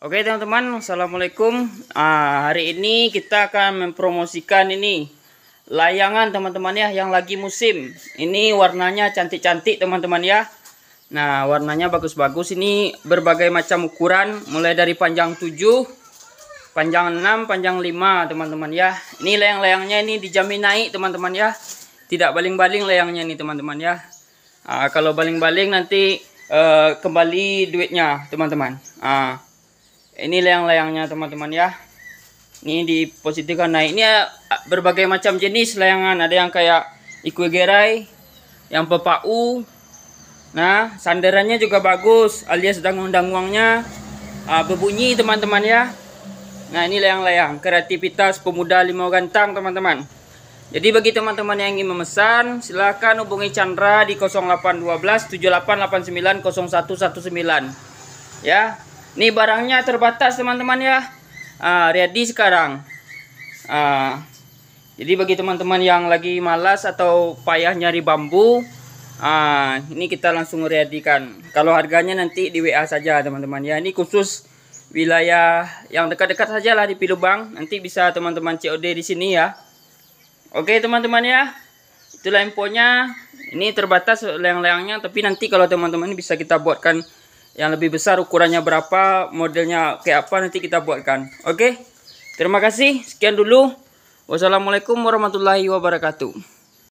Oke teman-teman, assalamualaikum. Ah, hari ini kita akan mempromosikan ini layangan teman-teman ya yang lagi musim. Ini warnanya cantik-cantik teman-teman ya. Nah warnanya bagus-bagus. Ini berbagai macam ukuran, mulai dari panjang 7, panjang 6, panjang 5 teman-teman ya. Ini layang-layangnya ini dijamin naik teman-teman ya. Tidak baling-baling layangnya ini teman-teman ya. Ah, kalau baling-baling nanti uh, kembali duitnya teman-teman. Ah ini layang-layangnya teman-teman ya ini diposisikan nah ini ya, berbagai macam jenis layangan ada yang kayak ikuigerai yang pepau nah sandarannya juga bagus alias dangung-danguangnya uangnya uh, berbunyi teman-teman ya Nah ini layang-layang kreativitas pemuda limau gantang teman-teman Jadi bagi teman-teman yang ingin memesan silahkan hubungi Chandra di 0812 7889 0119 Ya ini barangnya terbatas teman-teman ya. Uh, ready sekarang. Uh, jadi bagi teman-teman yang lagi malas atau payah nyari bambu, uh, ini kita langsung readikan. Kalau harganya nanti di WA saja teman-teman ya. Ini khusus wilayah yang dekat-dekat saja lah di Pilubang. Nanti bisa teman-teman COD di sini ya. Oke teman-teman ya. Itulah infonya. Ini terbatas leang-leangnya tapi nanti kalau teman-teman bisa kita buatkan yang lebih besar ukurannya berapa modelnya kayak apa nanti kita buatkan oke okay? terima kasih sekian dulu wassalamualaikum warahmatullahi wabarakatuh